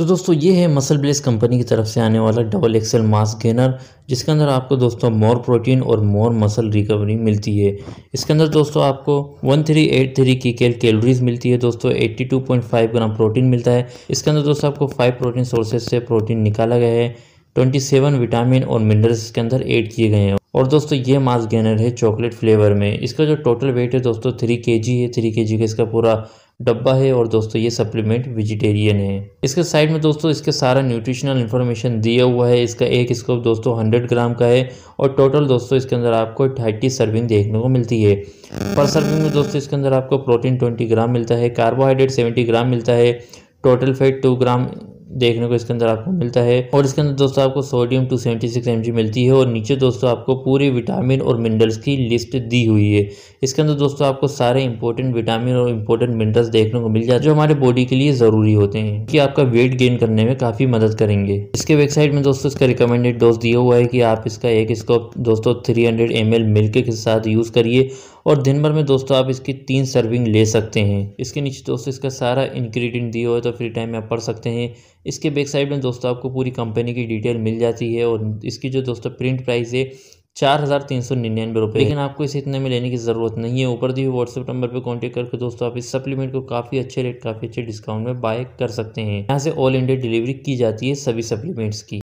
तो दोस्तों ये है मसल ब्लेस कंपनी की तरफ से आने वाला डबल एक्सेल मास गेनर जिसके अंदर आपको दोस्तों मोर प्रोटीन और मोर मसल रिकवरी मिलती है इसके अंदर दोस्तों आपको 1383 की केल कैलोरीज मिलती है दोस्तों 82.5 ग्राम प्रोटीन मिलता है इसके अंदर दोस्तों आपको फाइव प्रोटीन सोर्सेज से प्रोटीन निकाला गया है सेवन विटामिन और मिनरल्स के अंदर एड किए गए हैं और दोस्तों ये मास गेनर है चॉकलेट फ्लेवर में इसका जो टोटल वेट है दोस्तों थ्री के जी है थ्री के जी का इसका पूरा डब्बा है और दोस्तों ये सप्लीमेंट वेजिटेरियन है इसके साइड में दोस्तों इसके सारा न्यूट्रिशनल इन्फॉर्मेशन दिया हुआ है इसका एक स्कोप दोस्तों हंड्रेड ग्राम का है और टोटल दोस्तों इसके अंदर आपको थर्टी सर्विंग देखने को मिलती है पर सर्विंग में दोस्तों इसके अंदर आपको प्रोटीन ट्वेंटी ग्राम मिलता है कार्बोहाइड्रेट सेवेंटी ग्राम मिलता है टोटल फैट टू ग्राम देखने को इसके अंदर आपको मिलता है और इसके अंदर दोस्तों आपको sodium two seventy six M G मिलती है और नीचे दोस्तों आपको पूरे विटामिन और मिनरल्स की लिस्ट दी हुई है इसके अंदर दोस्तों आपको सारे इंपॉर्टेंट विटामिन और इंपॉर्टेंट मिनरल्स देखने को मिल जाए जो हमारे बॉडी के लिए ज़रूरी होते हैं कि आपका वेट गेन करने में काफ़ी मदद करेंगे इसके वेबसाइट में दोस्तों इसका रिकमेंडेड डोज दिया हुआ है कि आप इसका एक स्कोप दोस्तों three hundred M L milk के साथ यूज़ करिए और दिन भर में दोस्तों आप इसकी तीन सर्विंग ले सकते हैं इसके नीचे दोस्तों इसका सारा इंग्रेडिएंट दिया हुआ है तो फ्री टाइम में आप पढ़ सकते हैं इसके बैक साइड में दोस्तों आपको पूरी कंपनी की डिटेल मिल जाती है और इसकी जो दोस्तों प्रिंट प्राइस है चार हज़ार तीन सौ निन्यानवे रुपये लेकिन आपको इसे इतने में लेने की ज़रूरत नहीं है ऊपर दिए व्हाट्सअप नंबर पे कांटेक्ट करके दोस्तों आप इस सप्लीमेंट को काफ़ी अच्छे रेट काफ़ी अच्छे डिस्काउंट में बाय कर सकते हैं यहाँ से ऑल इंडिया डिलीवरी की जाती है सभी सप्लीमेंट्स की